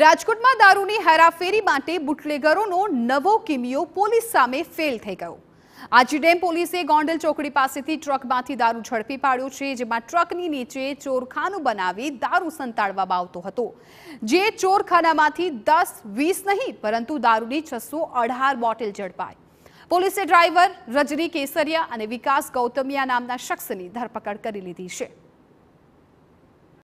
રાજકોટમાં દારૂની હેરાફેરી માટે બુટલેગરોનો નવો કિમિયો પોલીસ સામે ફેલ થઈ ગયો આજીડેમ પોલીસે ગોંડલ ચોકડી પાસેથી ટ્રકમાંથી દારૂ ઝડપી પાડ્યો છે જેમાં ટ્રકની નીચે ચોરખાનું બનાવી દારૂ સંતાડવામાં આવતો હતો જે ચોરખાનામાંથી દસ વીસ નહીં પરંતુ દારૂની છસો અઢાર બોટલ ઝડપાઈ પોલીસે ડ્રાઈવર રજની કેસરિયા અને વિકાસ ગૌતમિયા નામના શખ્સની ધરપકડ કરી લીધી છે